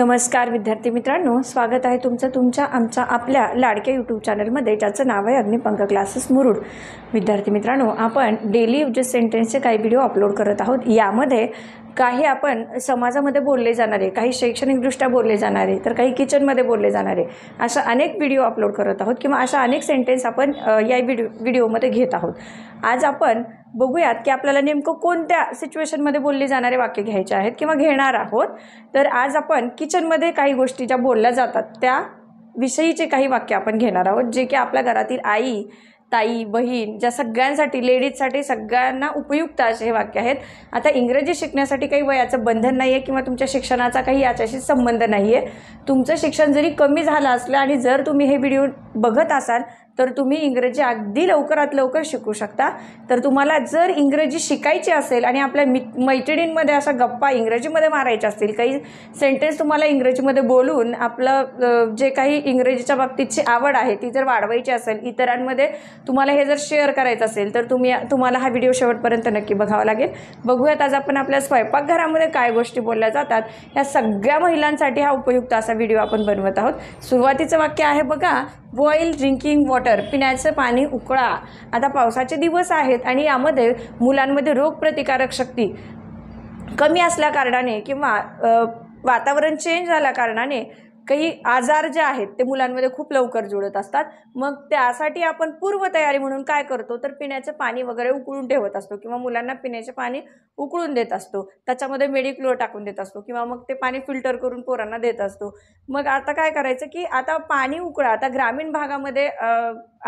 नमस्कार विद्यार्थी मित्रांनो स्वागत आहे तुमचं तुमच्या आमच्या आपल्या लाडक्या यूट्यूब चॅनलमध्ये ज्याचं नाव आहे अग्निपंख क्लासेस मुरुड विद्यार्थी मित्रांनो आपण डेली युजेस सेंटेन्सचे काही व्हिडिओ अपलोड करत आहोत यामध्ये काही आपण समाजामध्ये बोलले जाणारे काही शैक्षणिकदृष्ट्या बोलले जाणारे तर काही किचनमध्ये बोलले जाणारे अशा अनेक व्हिडिओ अपलोड करत आहोत किंवा अशा अनेक सेंटेन्स आपण या व्हिडिओ व्हिडिओमध्ये घेत आहोत आज आपण बघूयात की आपल्याला नेमकं कोणत्या सिच्युएशनमध्ये बोलली जाणारे वाक्य घ्यायचे आहेत किंवा घेणार आहोत तर आज आपण किचनमध्ये काही गोष्टी ज्या बोलल्या जातात त्या विषयीचे काही वाक्य आपण घेणार आहोत जे की आपल्या घरातील आई ताई बहीण ज्या सगळ्यांसाठी लेडीजसाठी सगळ्यांना उपयुक्त असे हे वाक्य आहेत आता इंग्रजी शिकण्यासाठी काही वयाचं बंधन नाही आहे किंवा तुमच्या शिक्षणाचा काही याच्याशी संबंध नाही आहे तुमचं शिक्षण जरी कमी झालं असलं आणि जर तुम्ही हे व्हिडिओ बघत असाल तर तुम्ही इंग्रजी अगदी लवकरात लवकर शिकू शकता तर तुम्हाला जर इंग्रजी शिकायची असेल आणि आपल्या मि मैत्रिणींमध्ये असा गप्पा इंग्रजीमध्ये मारायच्या असतील काही सेंटेन्स तुम्हाला इंग्रजीमध्ये बोलून आपलं जे काही इंग्रजीच्या बाबतीतची आवड आहे ती जर वाढवायची असेल इतरांमध्ये तुम्हाला हे जर शेअर करायचं असेल तर तुम्ही तुम्हाला हा व्हिडिओ शेवटपर्यंत नक्की बघावा लागेल बघूयात आज आपण आपल्या स्वयंपाकघरामध्ये काय गोष्टी बोलल्या जातात या सगळ्या महिलांसाठी हा उपयुक्त असा व्हिडिओ आपण बनवत आहोत सुरुवातीचं वाक्य आहे बघा बॉईल ड्रिंकिंग वॉटर पिण्याचं पाणी उकळा आता पावसाचे दिवस आहेत आणि यामध्ये मुलांमध्ये रोगप्रतिकारक शक्ती कमी असल्याकारणाने किंवा वातावरण चेंज झाल्याकारणाने कारणाने काही आजार जे आहेत ते मुलांमध्ये खूप लवकर जुळत असतात मग त्यासाठी आपण पूर्वतयारी म्हणून काय करतो तर पिण्याचं पाणी वगैरे उकळून ठेवत असतो किंवा मुलांना पिण्याचे पाणी उकळून देत असतो त्याच्यामध्ये मेडिक्लोअर टाकून देत असतो किंवा मग ते पाणी फिल्टर करून पोरांना देत असतो मग आता काय करायचं की आता पाणी उकळा आता ग्रामीण भागामध्ये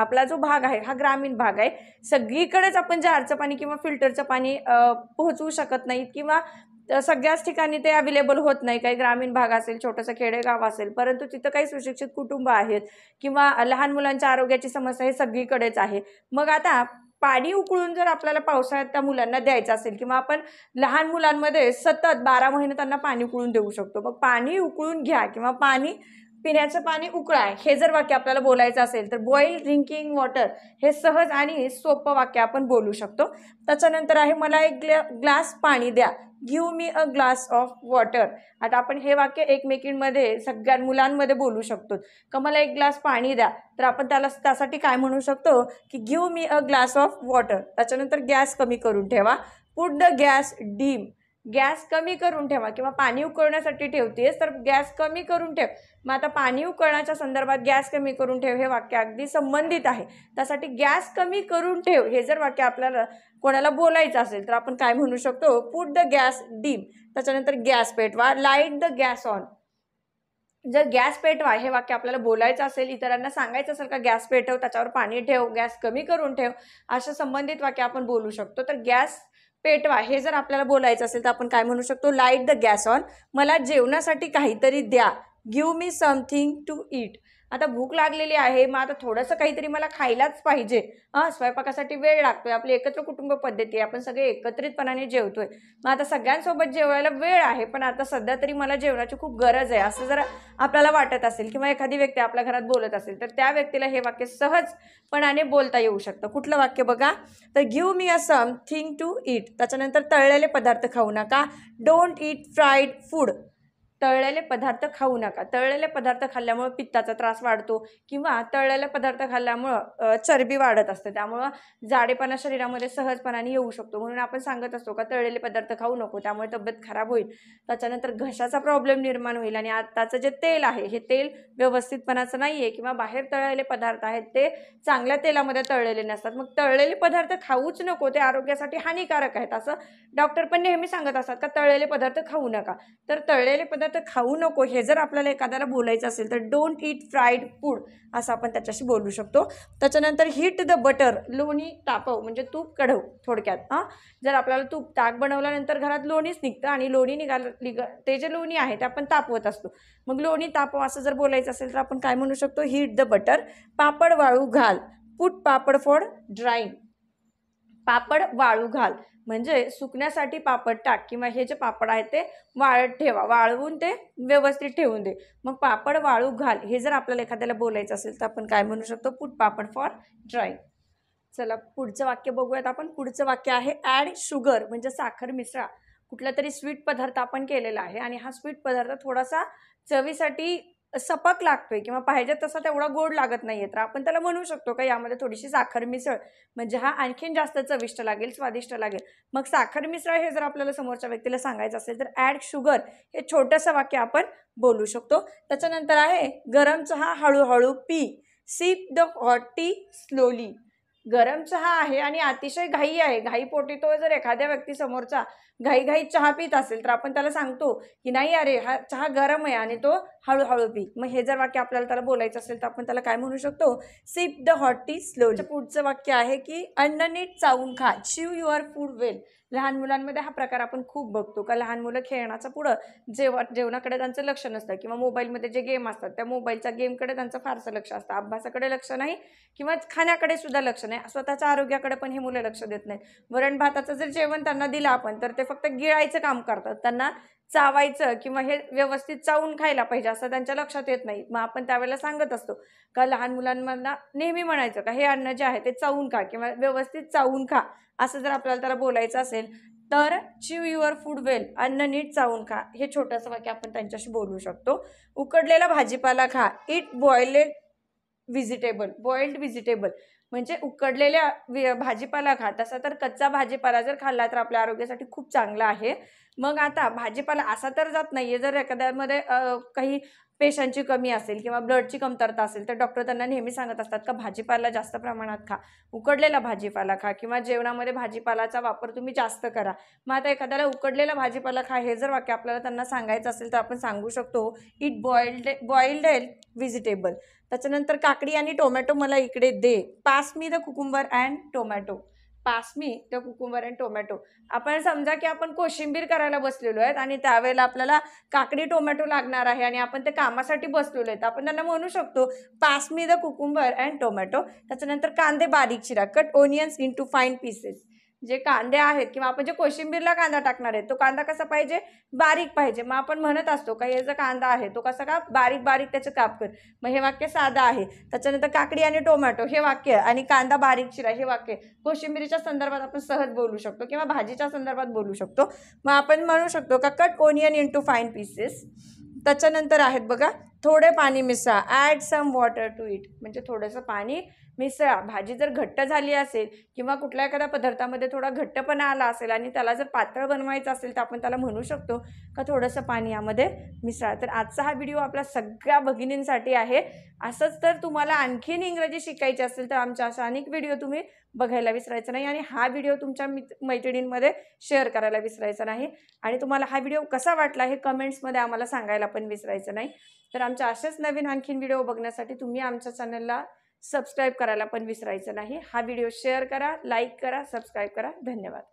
आपला जो भाग आहे हा ग्रामीण भाग आहे सगळीकडेच आपण जारचं पाणी किंवा फिल्टरचं पाणी पोहोचवू शकत नाहीत किंवा तर सगळ्याच ठिकाणी ते अवेलेबल होत नाही काही ग्रामीण भाग असेल छोटंसं खेडेगाव असेल परंतु तिथं काही सुशिक्षित कुटुंब आहेत किंवा लहान मुलांच्या आरोग्याची समस्या हे सगळीकडेच आहे मग आता पाणी उकळून जर आपल्याला पावसाळ्यात त्या मुलांना द्यायचं असेल किंवा आपण लहान मुलांमध्ये सतत बारा महिने त्यांना पाणी उकळून देऊ शकतो मग पाणी उकळून घ्या किंवा पाणी पिण्याचं पाणी उकळाय हे जर वाक्य आपल्याला बोलायचं असेल तर बॉईल ड्रिंकिंग वॉटर हे सहज आणि सोपं वाक्य आपण बोलू शकतो त्याच्यानंतर आहे मला एक ग्लास पाणी द्या give me a glass of water आता आपण हे वाक्य एकमेकींमध्ये सगळ्या मुलांमध्ये बोलू शकतो का मला एक ग्लास पाणी द्या तर आपण त्याला त्यासाठी काय म्हणू शकतो की give me a glass of water त्याच्यानंतर गॅस कमी करून ठेवा put the gas dim gas कमी करून ठेवा किंवा पाणी उकळण्यासाठी ठेवतेस तर गॅस कमी करून ठेव मग आता पाणी उकळण्याच्या संदर्भात गॅस कमी करून ठेव हे वाक्य अगदी संबंधित आहे त्यासाठी गॅस कमी करून ठेव हे जर वाक्य आपल्याला कोणाला बोलायचं असेल तर आपण काय म्हणू शकतो पुट द गॅस डीम त्याच्यानंतर गॅस पेटवा लाईट द गॅस ऑन जर गॅस पेटवा हे वाक्य आपल्याला बोलायचं असेल इतरांना सांगायचं असेल का गॅस पेटव त्याच्यावर पाणी ठेव गॅस कमी करून ठेव अशा संबंधित वाक्य आपण बोलू शकतो तर गॅस पेटवा हे जर आपल्याला बोलायचं असेल तर आपण काय म्हणू शकतो लाईट द गॅस ऑन मला जेवणासाठी काहीतरी द्या give me something to eat आता भूक लागलेली आहे मग आता थोडंसं काहीतरी मला खायलाच पाहिजे हां स्वयंपाकासाठी वेळ लागतोय आपली एकत्र कुटुंब पद्धती आहे आपण सगळे एकत्रितपणाने जेवतोय मग आता सगळ्यांसोबत जेवायला वेळ आहे पण आता सध्या तरी मला जेवणाची खूप गरज आहे असं जर आपल्याला वाटत असेल किंवा एखादी व्यक्ती आपल्या घरात बोलत असेल तर त्या व्यक्तीला हे वाक्य सहजपणाने बोलता येऊ शकतं कुठलं वाक्य बघा तर give me a something to eat त्याच्यानंतर तळलेले पदार्थ खाऊ नका डोंट इट फ्राईड फूड तळलेले पदार्थ खाऊ नका तळलेले पदार्थ खाल्ल्यामुळं पित्ताचा त्रास वाढतो किंवा तळलेले पदार्थ खाल्ल्यामुळं चरबी वाढत असते त्यामुळं जाडेपणा शरीरामध्ये सहजपणाने येऊ शकतो म्हणून आपण सांगत असतो का तळलेले पदार्थ खाऊ नको त्यामुळे तब्येत खराब होईल त्याच्यानंतर घशाचा प्रॉब्लेम निर्माण होईल आणि आत्ताचं जे तेल आहे हे तेल व्यवस्थितपणाचं नाही आहे किंवा बाहेर तळलेले पदार्थ आहेत ते चांगल्या तेलामध्ये तळलेले नसतात मग तळलेले पदार्थ खाऊच नको ते आरोग्यासाठी हानिकारक आहेत असं डॉक्टर पण नेहमी सांगत असतात का तळलेले पदार्थ खाऊ नका तर तळलेले पदार्थ पदार्थ खाऊ नको हे जर आपल्याला एखाद्याला बोलायचं असेल तर डोंट ईट फ्राईड फूड असं आपण त्याच्याशी बोलू शकतो त्याच्यानंतर हिट द बटर लोणी तापव म्हणजे तूप कढव थोडक्यात हां जर आपल्याला तूप ताक बनवल्यानंतर घरात लोणीच निघतं आणि लोणी निघाल निघ ते जे लोणी आहे ते आपण तापवत असतो मग लोणी तापव असं जर बोलायचं असेल तर आपण काय म्हणू शकतो हिट द बटर पापड वाळू घाल put papad for drying papad वाळू घाल म्हणजे सुकण्यासाठी पापड टाक किंवा हे जे पापड आहे ते वाळत ठेवा वाळवून ते व्यवस्थित ठेवून दे मग पापड वाळू घाल हे जर आपल्याला एखाद्याला बोलायचं असेल तर आपण काय म्हणू शकतो पुट पापड फॉर ड्राईंग चला पुढचं वाक्य बघूयात आपण पुढचं वाक्य आहे ॲड शुगर म्हणजे साखर मिसळा कुठला तरी स्वीट पदार्थ आपण केलेला आहे आणि हा स्वीट पदार्थ थोडासा चवीसाठी सपक लागतोय किंवा पाहिजे तसा तेवढा गोड लागत नाहीये तर आपण त्याला म्हणू शकतो का यामध्ये थोडीशी साखर मिसळ म्हणजे हा आणखीन जास्त चविष्ट लागेल स्वादिष्ट लागेल मग साखर मिसळ हे जर आपल्याला समोरच्या व्यक्तीला सांगायचं असेल तर ॲड शुगर हे छोटंसं वाक्य आपण बोलू शकतो त्याच्यानंतर आहे गरम चहा हळूहळू पी सीप द हॉट टी स्लोली गरम चहा आहे आणि अतिशय घाई आहे घाई पोटी तो जर एखाद्या व्यक्ती समोरचा घाई घाई चहा पित असेल तर आपण त्याला सांगतो की नाही अरे हा चहा गरम आहे आणि तो हळूहळू पी मग हे जर वाक्य आपल्याला त्याला बोलायचं असेल तर आपण त्याला काय म्हणू शकतो sip the hot tea slowly पुढचं वाक्य आहे की अन्न नीट चावून खा शिव युअर फूड वेल लहान मुलांमध्ये हा प्रकार आपण खूप बघतो का लहान मुलं खेळण्याचं पुढं जेवा जेवणाकडे त्यांचं लक्ष नसतं किंवा मोबाईलमध्ये जे गेम असतात त्या मोबाईलच्या गेमकडे त्यांचं फारसं लक्ष असतं अभ्यासाकडे लक्ष नाही किंवा खाण्याकडे सुद्धा लक्ष नाही स्वतःच्या आरोग्याकडे पण हे मुलं लक्ष देत नाहीत वरण भाताचं जर जेवण त्यांना दिलं आपण तर ते फक्त गिळायचं काम करतात त्यांना चावायचं किंवा हे व्यवस्थित चावून खायला पाहिजे असं त्यांच्या लक्षात येत नाही मग आपण त्यावेळेला सांगत असतो का लहान मुलांना नेहमी म्हणायचं का हे अन्न जे आहे ते चावून खा किंवा व्यवस्थित चावून खा असं जर आपल्याला त्याला बोलायचं असेल तर चिव युअर फूड वेल अन्न नीट चावून खा हे छोटंसं वाक्य आपण त्यांच्याशी बोलू शकतो उकडलेला भाजीपाला खा eat boiled vegetable boiled vegetable म्हणजे उकडलेल्या भाजीपाला खात असा तर कच्चा भाजीपाला जर खाल्ला तर आपल्या आरोग्यासाठी खूप चांगला आहे मग आता भाजीपाला असा तर जात नाही आहे जर एखाद्यामध्ये काही पेशांची कमी असेल किंवा ब्लडची कमतरता असेल तर डॉक्टर त्यांना नेहमी सांगत असतात का भाजीपाला जास्त प्रमाणात खा उकडलेला भाजीपाला खा किंवा जेवणामध्ये भाजीपालाचा वापर तुम्ही जास्त करा मग आता एखाद्याला उकडलेला भाजीपाला खा हे जर वाक्य आपल्याला त्यांना सांगायचं असेल तर आपण सांगू शकतो eat boiled boiled L vegetable त्याच्यानंतर काकडी आणि टोमॅटो मला इकडे दे pass me the cucumber and tomato pass me तर कुकुंबर अँड टोमॅटो आपण समजा की आपण कोशिंबीर करायला बसलेलो आहेत आणि त्यावेळेला आपल्याला काकडी टोमॅटो लागणार आहे आणि आपण ते कामासाठी बसलेलो आहेत आपण त्यांना म्हणू शकतो pass me the cucumber and tomato त्याच्यानंतर कांदे बारीक चिरा cut onions into fine pieces जे कांदे आहेत किंवा आपण जे कोशिंबीरला कांदा टाकणार आहे तो कांदा कसा पाहिजे बारीक पाहिजे मग आपण म्हणत असतो का हे जो कांदा आहे तो कसा का बारीक बारीक त्याचे काप कर मग हे वाक्य साधं आहे त्याच्यानंतर काकडी आणि टोमॅटो हे वाक्य आणि कांदा बारीक शिरा हे वाक्य कोशिंबिरीच्या संदर्भात आपण सहज बोलू शकतो किंवा भाजीच्या संदर्भात बोलू शकतो मग आपण म्हणू शकतो का cut onion to fine pieces त्याच्यानंतर आहेत बघा थोडे पाणी मिसा add some water to it म्हणजे थोडंसं पाणी मिसळा भाजी जर घट्ट झाली असेल किंवा कुठल्या एखाद्या पदार्थामध्ये थोडा घट्टपणा आला असेल आणि त्याला जर पातळ बनवायचं असेल तर आपण त्याला म्हणू शकतो का थोडंसं पाणी यामध्ये मिसळा तर आजचा हा व्हिडिओ आपला सगळ्या भगिनींसाठी आहे असंच तर तुम्हाला आणखीन इंग्रजी शिकायची असेल तर आमच्या अशा अनेक व्हिडिओ तुम्ही बघायला विसरायचं नाही आणि हा व्हिडिओ तुमच्या मित्र मैत्रिणींमध्ये शेअर करायला विसरायचा नाही आणि तुम्हाला हा व्हिडिओ कसा वाटला हे कमेंट्समध्ये आम्हाला सांगायला पण विसरायचं नाही तर आमच्या असेच नवीन आणखीन व्हिडिओ बघण्यासाठी तुम्ही आमच्या चॅनलला सबस्क्राईब करायला पण विसरायचं नाही हा व्हिडिओ शेअर करा लाईक करा सबस्क्राईब करा धन्यवाद